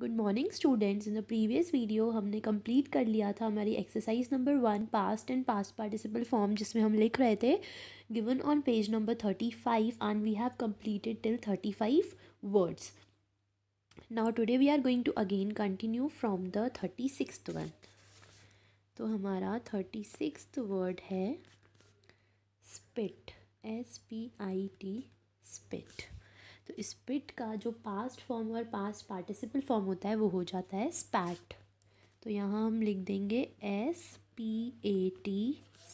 good morning students in the previous video हमने complete कर लिया था हमारी exercise number one past and past participle form जिसमें हम लिख रहे थे given on page number thirty five and we have completed till thirty five words now today we are going to again continue from the thirty six one तो हमारा thirty six word है spit S P I T spit तो spit का जो past form और past participle form होता है वो हो जाता है स्पैट तो यहाँ हम लिख देंगे S P A T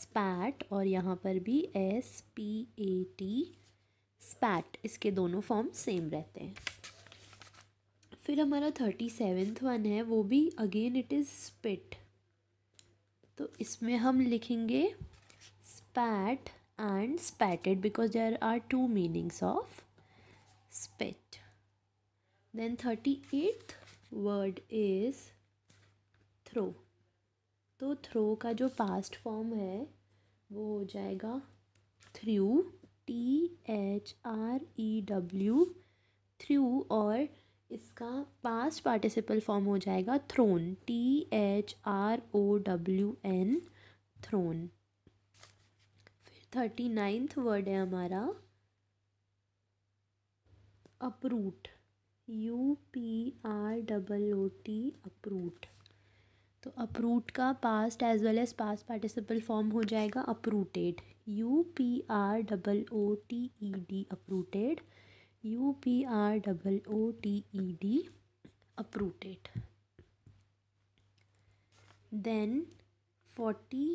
spat और यहाँ पर भी S P A T spat इसके दोनों फॉर्म सेम रहते हैं फिर हमारा थर्टी सेवेंथ वन है वो भी अगेन इट इज़ स्पिट तो इसमें हम लिखेंगे spat and spatted because there are two meanings of spit then 38th word is throw तो थ्रो का जो पास्ट फॉर्म है वो हो जाएगा through T H R E W threw और इसका पास्ट पार्टिसिपल फॉर्म हो जाएगा thrown T H R O W N thrown फिर थर्टी नाइन्थ वर्ड है हमारा uproot U P R double O T uproot तो अपरूट का past as well as past participle form हो जाएगा uprooted U P R double O T E D uprooted U P R double O T E D uprooted then e forty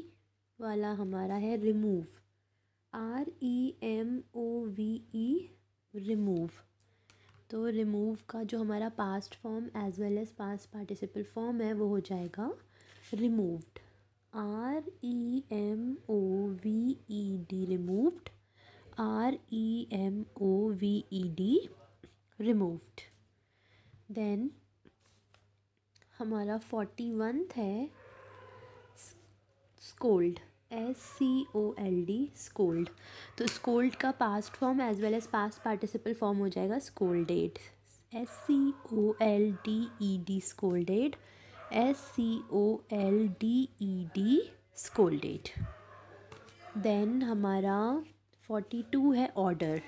वाला हमारा है remove R E M O V E remove तो remove का जो हमारा past form as well as past participle form है वो हो जाएगा removed R E M O V E D removed R E M O V E D removed then हमारा forty one है scold S C O L D scold तो scold का past form as well as past participle form हो जाएगा scolded S C O L D E D scolded S C O L D E D scolded then हमारा forty two है order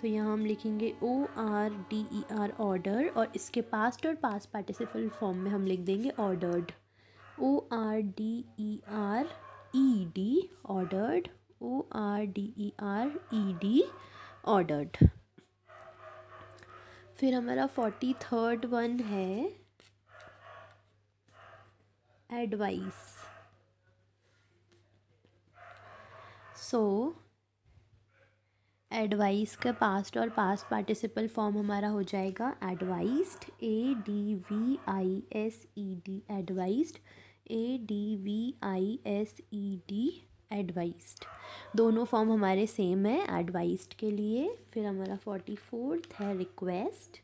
तो यहाँ हम लिखेंगे O R D E R order और इसके पास्ट और पास्ट पार्टिसिपल फॉर्म में हम लिख देंगे ordered O R D E R ordered o r d e r e d ordered फिर हमारा फोर्टी थर्ड वन है एडवाइस सो एडवाइस का पास्ट और पास्ट पार्टिसिपल फॉर्म हमारा हो जाएगा advised A D V I S E D advised A D V I S E D advised दोनों form हमारे सेम है एडवाइस्ड के लिए फिर हमारा फोर्टी फोर्थ है request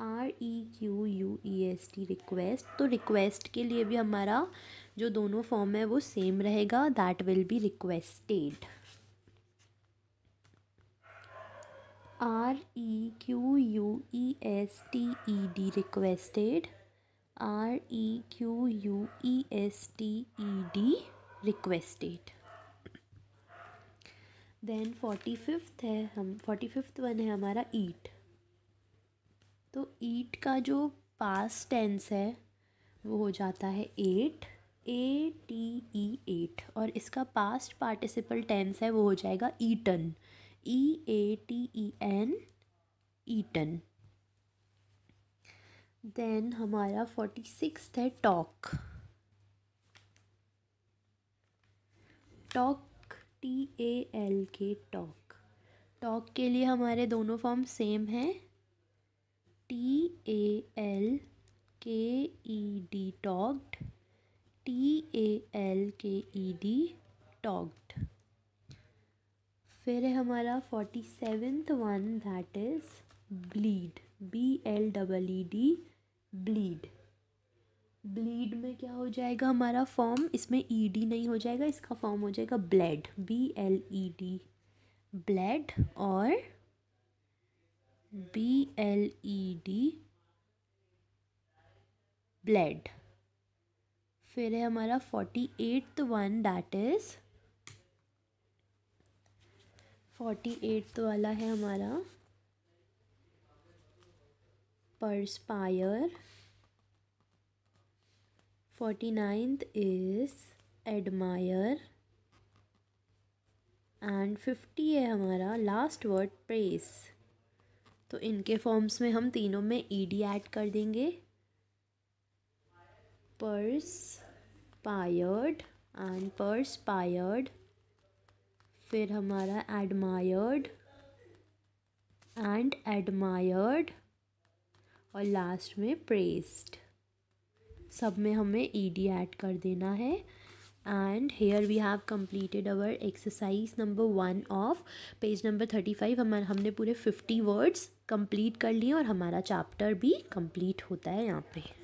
R E Q U E S T request तो request के लिए भी हमारा जो दोनों फॉर्म है वो सेम रहेगा that will be requested R E Q U E S T E D requested R E Q U E S T E D requested then forty fifth है हम फोर्टी फिफ्थ वन है हमारा ईट तो ईट का जो past tense है वो हो जाता है ate A T E ate और इसका पास्ट पार्टिसिपल टेंस है वो हो जाएगा eaten E A T E N eaten then हमारा फोर्टी सिक्स है talk talk T A L K talk talk के लिए हमारे दोनों फॉर्म सेम हैं T A L K E D talked T A L K E D talked फिर है हमारा forty seventh one that is bleed B L double E D bleed bleed में क्या हो जाएगा हमारा फॉर्म इसमें ई e डी नहीं हो जाएगा इसका फॉर्म हो जाएगा bled B L E e D bled और B L E e D bled फिर है हमारा forty eighth one that is forty eighth वाला है हमारा perspire forty ninth is admire and fifty है हमारा लास्ट वर्ड प्रेस तो इनके फॉर्म्स में हम तीनों में ई डी एड कर देंगे perspired and perspired फिर हमारा एडमायर्ड एंड एडमायर्ड और लास्ट में प्रेस्ड सब में हमें ई डी एड कर देना है and here we have completed our exercise number one of page number thirty five हमारे हमने पूरे फिफ्टी वर्ड्स कम्प्लीट कर लिए और हमारा चैप्टर भी कम्प्लीट होता है यहाँ पर